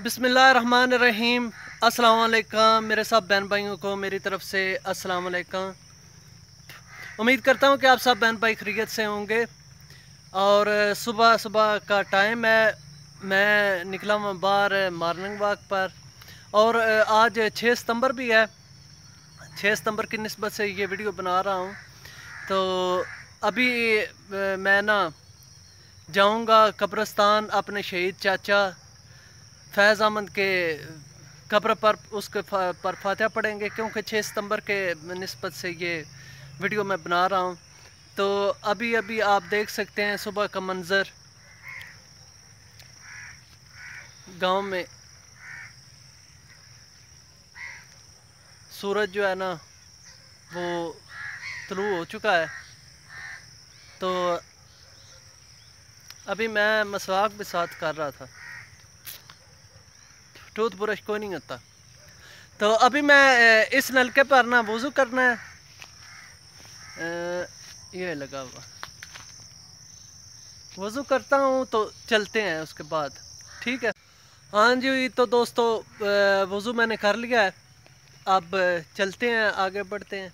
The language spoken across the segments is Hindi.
बिसमीम अलकम मेरे सब बहन भाइयों को मेरी तरफ से असलकम उम्मीद करता हूँ कि आप सब बहन भाई खरीत से होंगे और सुबह सुबह का टाइम है मैं निकला हुआ बाहर मॉर्निंग वॉक पर और आज 6 सितंबर भी है 6 सितंबर की नस्बत से ये वीडियो बना रहा हूँ तो अभी मैं ना जाऊँगा कब्रस्तान अपने शहीद चाचा फैज़ अहमद के कब्र पर उसके पर फातह पढ़ेंगे क्योंकि 6 सितंबर के नस्बत से ये वीडियो मैं बना रहा हूँ तो अभी अभी आप देख सकते हैं सुबह का मंज़र गांव में सूरज जो है ना वो तलू हो चुका है तो अभी मैं मसवाक भी साथ कर रहा था टूथ ब्रश कोई नहीं होता तो अभी मैं इस नलके पर ना वज़ू करना है ये लगा हुआ वज़ू करता हूँ तो चलते हैं उसके बाद ठीक है हाँ जी तो दोस्तों वज़ू मैंने कर लिया है अब चलते हैं आगे बढ़ते हैं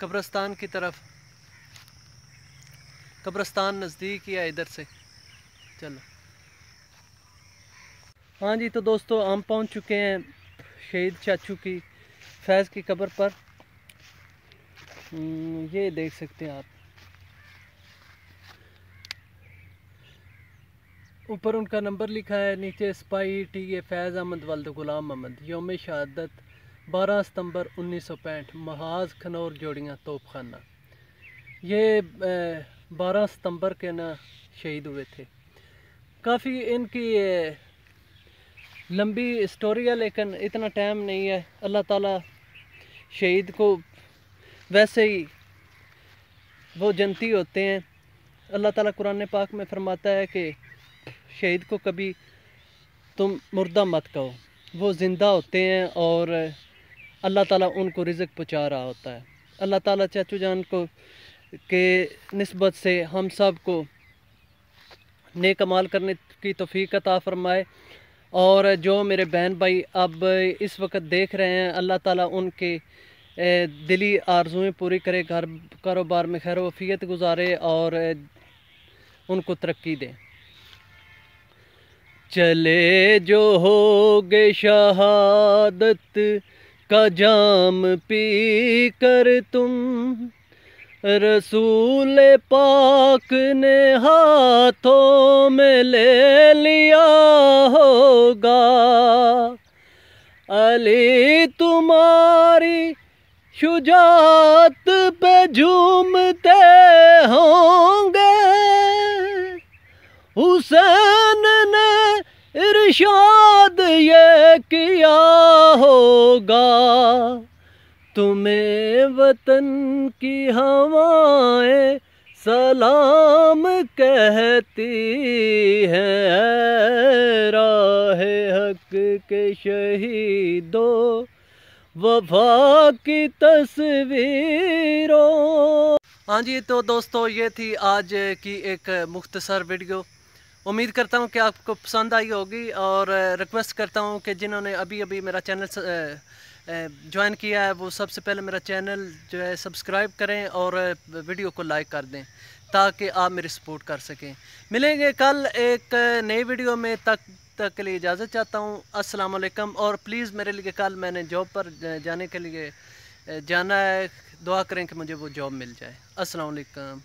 कब्रस्तान की तरफ कब्रस्तान नज़दीक ही है इधर से चलो हाँ जी तो दोस्तों हम पहुँच चुके हैं शहीद चाचू की फैज़ की कब्र पर हम्म, ये देख सकते हैं आप ऊपर उनका नंबर लिखा है नीचे स्पाही टी ए फैज़ अहमद वल्द गुलाम अहमद योम शहादत 12 सितंबर पैंठ महाज खनौर जोड़ियाँ तोपखाना ये 12 सितंबर के ना शहीद हुए थे काफ़ी इनकी लंबी स्टोरी है लेकिन इतना टाइम नहीं है अल्लाह ताला शहीद को वैसे ही वो जनती होते हैं अल्लाह ताला कुरान पाक में फरमाता है कि शहीद को कभी तुम मुर्दा मत कहो वो ज़िंदा होते हैं और अल्लाह ताला उनको रिज़क पहुँचा रहा होता है अल्लाह ताला चाचू जान को के नस्बत से हम सब को नेक करने की तोफ़ी अता फ़रमाए और जो मेरे बहन भाई अब इस वक्त देख रहे हैं अल्लाह ताला उनके दिली आरजुएँ पूरी करे घर कारोबार में खैर वफीत गुजारे और उनको तरक्की दे चले जो हो गे शहादत का जाम पी कर तुम रसूल पाक ने हाथों में ले लिया हो होगा अली तुम्हारी शुजात पे झूमते होंगे हुसैन ने इरशाद ये किया होगा तुम्हें वतन की हवाएं सलाम कहती हैं हक के शहीदों वफा की तस्वीरों हाँ जी तो दोस्तों ये थी आज की एक मुख्तसर वीडियो उम्मीद करता हूँ कि आपको पसंद आई होगी और रिक्वेस्ट करता हूँ कि जिन्होंने अभी अभी मेरा चैनल ज्वाइन किया है वो सबसे पहले मेरा चैनल जो है सब्सक्राइब करें और वीडियो को लाइक कर दें ताकि आप मेरी सपोर्ट कर सकें मिलेंगे कल एक नई वीडियो में तक तक के लिए इजाज़त चाहता हूँ अस्सलाम वालेकुम और प्लीज़ मेरे लिए कल मैंने जॉब पर जाने के लिए जाना है दुआ करें कि मुझे वो जॉब मिल जाए अस्सलाम वालेकुम